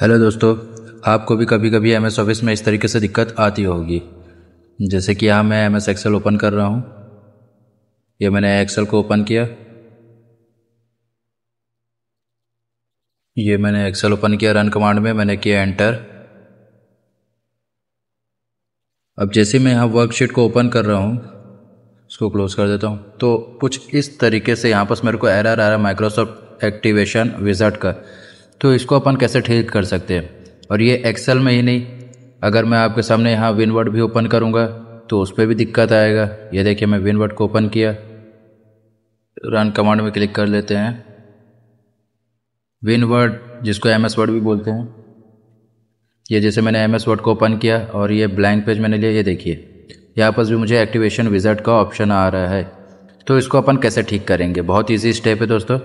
hello दोस्तों आपको भी कभी कभी एम एस ऑफिस में इस तरीके से दिक्कत आती होगी जैसे कि यहाँ मैं एम एस एक्सेल ओपन कर रहा हूँ ये मैंने एक्सेल को ओपन किया ये मैंने एक्सेल ओपन किया रन कमांड में मैंने किया एंटर अब जैसे मैं यहाँ वर्कशीट को ओपन कर रहा हूँ इसको क्लोज कर देता हूँ तो कुछ इस तरीके से यहाँ पर मेरे को एरर आ रहा है माइक्रोसॉफ्ट एक्टिवेशन विजट का तो इसको अपन कैसे ठीक कर सकते हैं और ये एक्सेल में ही नहीं अगर मैं आपके सामने यहाँ विनवर्ड भी ओपन करूँगा तो उस पर भी दिक्कत आएगा ये देखिए मैं विनवर्ड को ओपन किया रन कमांड में क्लिक कर लेते हैं विनवर्ड जिसको एम एस वर्ड भी बोलते हैं ये जैसे मैंने एम एस वर्ड को ओपन किया और ये ब्लैंक पेज मैंने लिया ये देखिए यहाँ पर भी मुझे एक्टिवेशन विजट का ऑप्शन आ रहा है तो इसको अपन कैसे ठीक करेंगे बहुत ईजी स्टेप है दोस्तों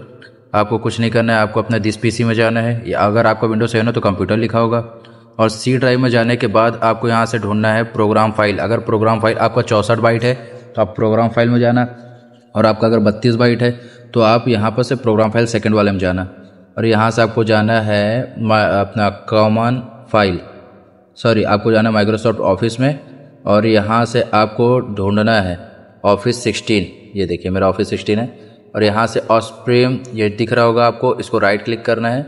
आपको कुछ नहीं करना है आपको अपना दिस पीसी में जाना है या अगर आपका विंडो सेवन हो तो कंप्यूटर लिखा होगा और सी ड्राइव में जाने के बाद आपको यहाँ से ढूंढना है प्रोग्राम फाइल अगर प्रोग्राम फाइल आपका चौंसठ बाइट है तो आप प्रोग्राम फाइल में जाना और आपका अगर बत्तीस बाइट है तो आप यहाँ पर से प्रोग्राम फाइल सेकेंड वाले में जाना और यहाँ से आपको जाना है अपना कॉमन फाइल सॉरी आपको जाना है माइक्रोसॉफ्ट ऑफिस में और यहाँ से आपको ढूंढना है ऑफिस सिक्सटीन ये देखिए मेरा ऑफिस सिक्सटीन है और यहाँ से ऑस्प्रेम ये दिख रहा होगा आपको इसको राइट क्लिक करना है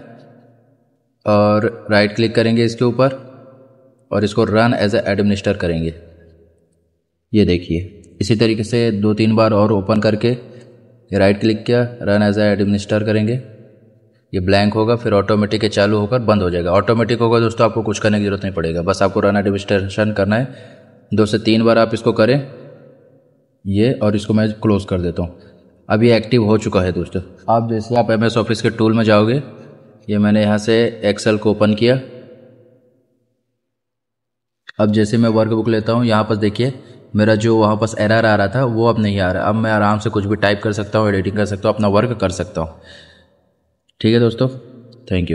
और राइट क्लिक करेंगे इसके ऊपर और इसको रन एज ए एडमिनिस्टर करेंगे ये देखिए इसी तरीके से दो तीन बार और ओपन करके राइट क्लिक किया रन एज ए एडमिनिस्टर करेंगे ये ब्लैंक होगा फिर ऑटोमेटिक चालू होकर बंद हो जाएगा ऑटोमेटिक होगा दोस्तों आपको कुछ करने की ज़रूरत नहीं पड़ेगा बस आपको रन एडमिनिस्ट्रेशन करना है दो से तीन बार आप इसको करें ये और इसको मैं क्लोज़ कर देता हूँ अभी एक्टिव हो चुका है दोस्तों आप जैसे आप एम एस ऑफिस के टूल में जाओगे ये मैंने यहाँ से एक्सेल को ओपन किया अब जैसे मैं वर्कबुक लेता हूँ यहाँ पर देखिए मेरा जो वहाँ पास एरर आ रहा था वो अब नहीं आ रहा अब मैं आराम से कुछ भी टाइप कर सकता हूँ एडिटिंग कर सकता हूँ अपना वर्क कर सकता हूँ ठीक है दोस्तों थैंक यू